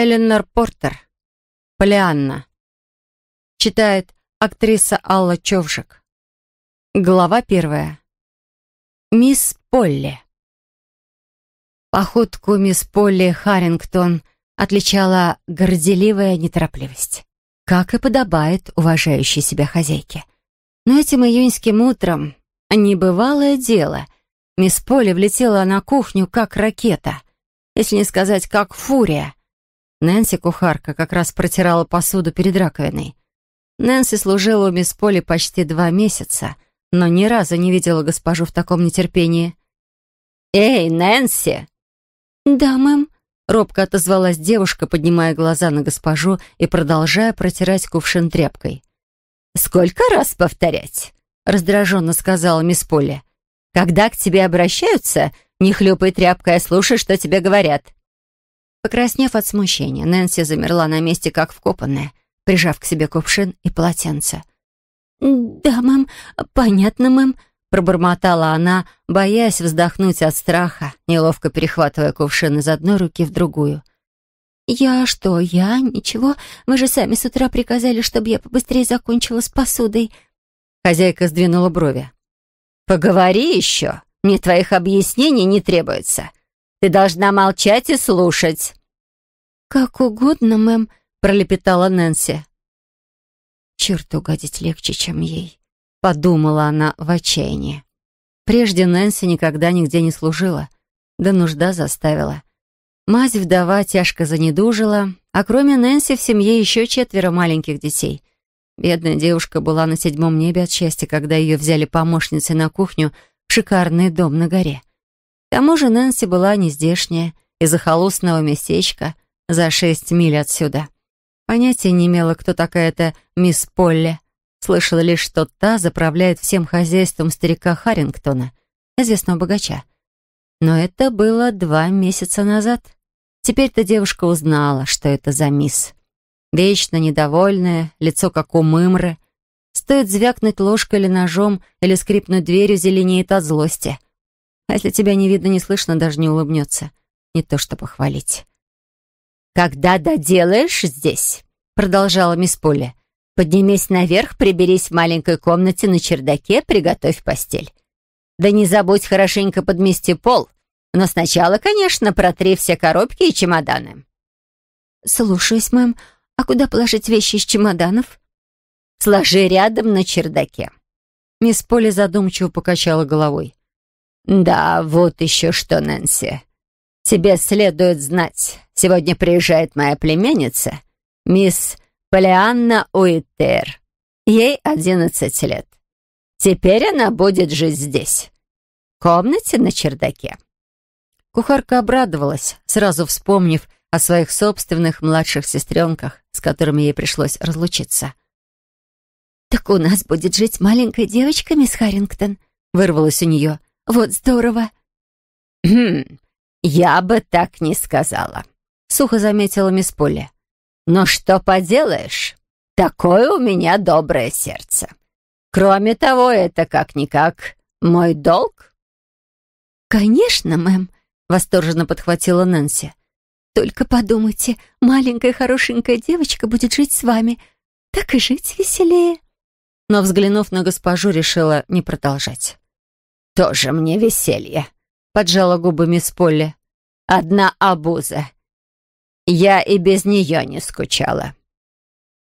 Эленор Портер. Полианна. Читает актриса Алла Човжик. Глава первая. Мисс Полли. Походку мисс Полли Харрингтон отличала горделивая неторопливость, как и подобает уважающей себя хозяйке. Но этим июньским утром небывалое дело. Мисс Полли влетела на кухню как ракета, если не сказать как фурия, Нэнси, кухарка, как раз протирала посуду перед раковиной. Нэнси служила у мисс Поли почти два месяца, но ни разу не видела госпожу в таком нетерпении. «Эй, Нэнси!» «Да, мэм», — робко отозвалась девушка, поднимая глаза на госпожу и продолжая протирать кувшин тряпкой. «Сколько раз повторять?» — раздраженно сказала мисс Поли. «Когда к тебе обращаются, не хлюпай тряпкой, а слушай, что тебе говорят. Покраснев от смущения, Нэнси замерла на месте, как вкопанная, прижав к себе кувшин и полотенце. «Да, мэм, понятно, мэм», — пробормотала она, боясь вздохнуть от страха, неловко перехватывая кувшин из одной руки в другую. «Я что, я? Ничего. Вы же сами с утра приказали, чтобы я побыстрее закончила с посудой». Хозяйка сдвинула брови. «Поговори еще. Мне твоих объяснений не требуется. Ты должна молчать и слушать». «Как угодно, мэм», — пролепетала Нэнси. «Черт угодить легче, чем ей», — подумала она в отчаянии. Прежде Нэнси никогда нигде не служила, да нужда заставила. Мать вдова тяжко занедужила, а кроме Нэнси в семье еще четверо маленьких детей. Бедная девушка была на седьмом небе от счастья, когда ее взяли помощницей на кухню в шикарный дом на горе. К тому же Нэнси была нездешняя, из за холостного местечка — за шесть миль отсюда. Понятия не имела, кто такая эта мисс Полли. Слышала лишь, что та заправляет всем хозяйством старика Харрингтона, известного богача. Но это было два месяца назад. Теперь-то девушка узнала, что это за мисс. Вечно недовольная, лицо как у мымры. Стоит звякнуть ложкой или ножом, или скрипнуть дверью, зеленеет от злости. А если тебя не видно, не слышно, даже не улыбнется. Не то что похвалить. «Когда доделаешь здесь», — продолжала мисс Полли, «поднимись наверх, приберись в маленькой комнате на чердаке, приготовь постель. Да не забудь хорошенько подмести пол, но сначала, конечно, протри все коробки и чемоданы». «Слушаюсь, мэм. А куда положить вещи из чемоданов?» «Сложи рядом на чердаке». Мисс Поли задумчиво покачала головой. «Да, вот еще что, Нэнси. «Тебе следует знать, сегодня приезжает моя племянница, мисс Полианна Уитер. Ей одиннадцать лет. Теперь она будет жить здесь, в комнате на чердаке». Кухарка обрадовалась, сразу вспомнив о своих собственных младших сестренках, с которыми ей пришлось разлучиться. «Так у нас будет жить маленькая девочка, мисс Харрингтон», — вырвалась у нее. «Вот здорово!» «Хм, «Я бы так не сказала», — сухо заметила мисс Пули. «Но что поделаешь, такое у меня доброе сердце. Кроме того, это как-никак мой долг». «Конечно, мэм», — восторженно подхватила Нэнси. «Только подумайте, маленькая хорошенькая девочка будет жить с вами. Так и жить веселее». Но, взглянув на госпожу, решила не продолжать. «Тоже мне веселье», поджала губы мисс Полли. «Одна обуза. Я и без нее не скучала».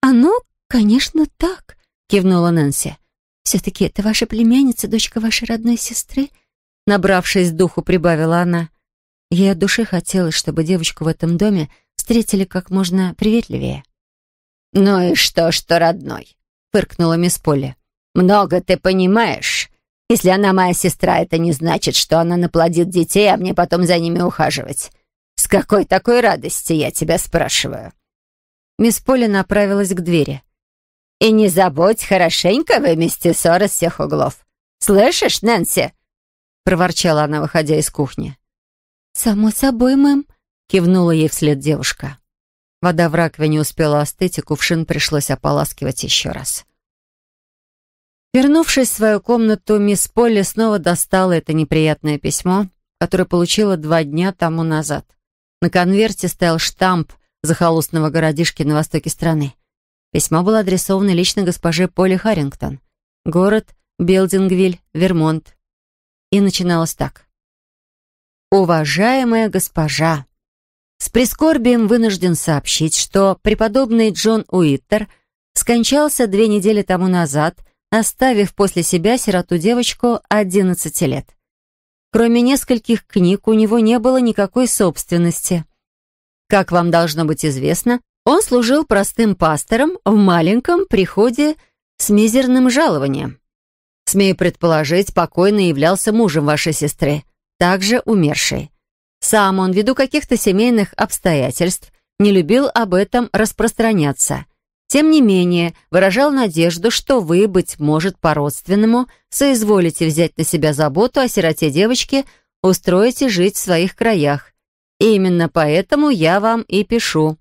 «Оно, конечно, так», — кивнула Нэнси. «Все-таки это ваша племянница, дочка вашей родной сестры?» Набравшись духу, прибавила она. Ей от души хотелось, чтобы девочку в этом доме встретили как можно приветливее. «Ну и что, что родной?» — фыркнула мисс Полли. «Много ты понимаешь. Если она моя сестра, это не значит, что она наплодит детей, а мне потом за ними ухаживать. С какой такой радости, я тебя спрашиваю?» Мисс Поля направилась к двери. «И не забудь хорошенько вымести ссор из всех углов. Слышишь, Нэнси?» проворчала она, выходя из кухни. «Само собой, мэм», — кивнула ей вслед девушка. Вода в раковине успела остыть, и кувшин пришлось ополаскивать еще раз. Вернувшись в свою комнату, мисс Полли снова достала это неприятное письмо, которое получила два дня тому назад. На конверте стоял штамп захолустного городишки на востоке страны. Письмо было адресовано лично госпоже Полли Харрингтон. Город Белдингвиль, Вермонт. И начиналось так. «Уважаемая госпожа, с прискорбием вынужден сообщить, что преподобный Джон Уиттер скончался две недели тому назад – оставив после себя сироту-девочку 11 лет. Кроме нескольких книг у него не было никакой собственности. Как вам должно быть известно, он служил простым пастором в маленьком приходе с мизерным жалованием. Смею предположить, покойный являлся мужем вашей сестры, также умершей. Сам он, ввиду каких-то семейных обстоятельств, не любил об этом распространяться – тем не менее, выражал надежду, что вы, быть может, по-родственному соизволите взять на себя заботу о сироте девочки, устроите жить в своих краях. И именно поэтому я вам и пишу.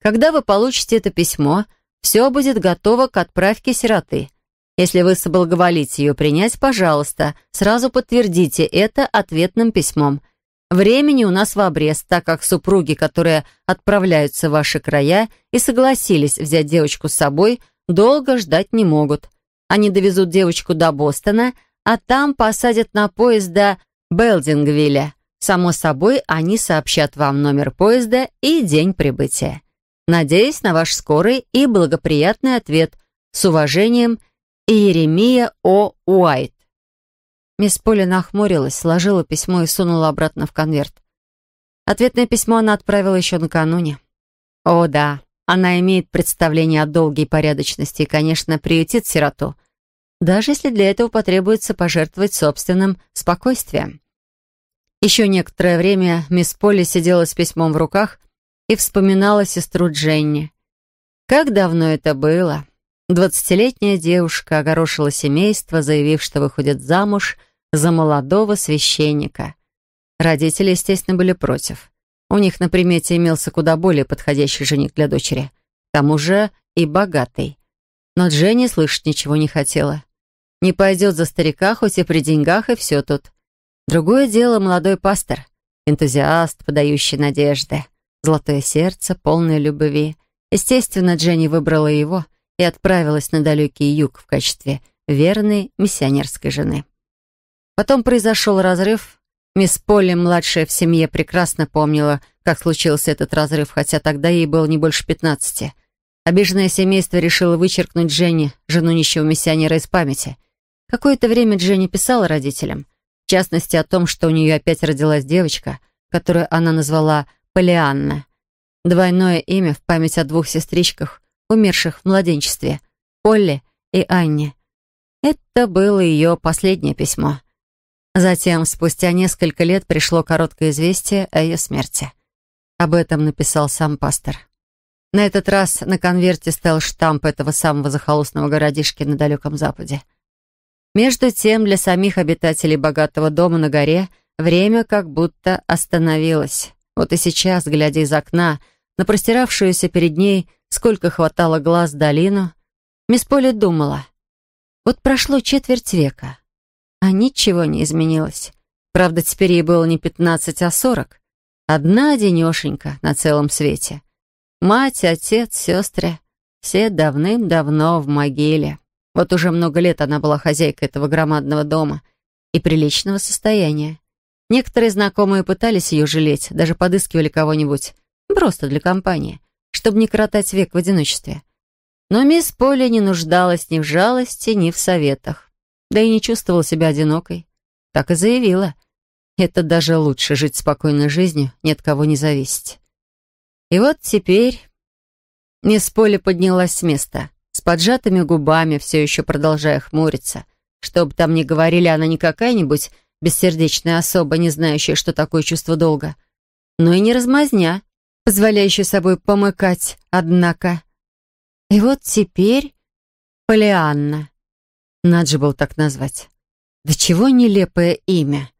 Когда вы получите это письмо, все будет готово к отправке сироты. Если вы соблаговолите ее принять, пожалуйста, сразу подтвердите это ответным письмом – Времени у нас в обрез, так как супруги, которые отправляются в ваши края и согласились взять девочку с собой, долго ждать не могут. Они довезут девочку до Бостона, а там посадят на поезд до Белдингвилля. Само собой, они сообщат вам номер поезда и день прибытия. Надеюсь на ваш скорый и благоприятный ответ. С уважением, Иеремия О. Уайт. Мисс Поля нахмурилась, сложила письмо и сунула обратно в конверт. Ответное письмо она отправила еще накануне. О, да, она имеет представление о долге и порядочности и, конечно, приютит сироту, даже если для этого потребуется пожертвовать собственным спокойствием. Еще некоторое время мисс Полли сидела с письмом в руках и вспоминала сестру Дженни. Как давно это было? Двадцатилетняя девушка огорошила семейство, заявив, что выходит замуж за молодого священника. Родители, естественно, были против. У них на примете имелся куда более подходящий жених для дочери. К тому же и богатый. Но Дженни слышать ничего не хотела. Не пойдет за старика, хоть и при деньгах, и все тут. Другое дело молодой пастор, энтузиаст, подающий надежды. Золотое сердце, полное любви. Естественно, Дженни выбрала его — и отправилась на далекий юг в качестве верной миссионерской жены. Потом произошел разрыв. Мисс Полли, младшая в семье, прекрасно помнила, как случился этот разрыв, хотя тогда ей было не больше пятнадцати. Обиженное семейство решило вычеркнуть Дженни, жену нищего миссионера, из памяти. Какое-то время Дженни писала родителям, в частности о том, что у нее опять родилась девочка, которую она назвала Полианна. Двойное имя в память о двух сестричках, умерших в младенчестве, Полли и Анне. Это было ее последнее письмо. Затем, спустя несколько лет, пришло короткое известие о ее смерти. Об этом написал сам пастор. На этот раз на конверте стоял штамп этого самого захолустного городишки на далеком западе. Между тем, для самих обитателей богатого дома на горе время как будто остановилось. Вот и сейчас, глядя из окна, на простиравшуюся перед ней, сколько хватало глаз, долину, мисс Поли думала. Вот прошло четверть века, а ничего не изменилось. Правда, теперь ей было не пятнадцать, а сорок. Одна денешенька на целом свете. Мать, отец, сестры — все давным-давно в могиле. Вот уже много лет она была хозяйкой этого громадного дома и приличного состояния. Некоторые знакомые пытались ее жалеть, даже подыскивали кого-нибудь, Просто для компании, чтобы не коротать век в одиночестве. Но мисс Поля не нуждалась ни в жалости, ни в советах. Да и не чувствовала себя одинокой. Так и заявила. Это даже лучше жить спокойной жизнью, ни от кого не зависеть. И вот теперь... Мисс Поля поднялась с места, с поджатыми губами, все еще продолжая хмуриться. Что бы там ни говорили, она не какая-нибудь бессердечная особа, не знающая, что такое чувство долга. Но и не размазня, позволяющий собой помыкать, однако. И вот теперь Полианна. Надо же было так назвать. Да чего нелепое имя.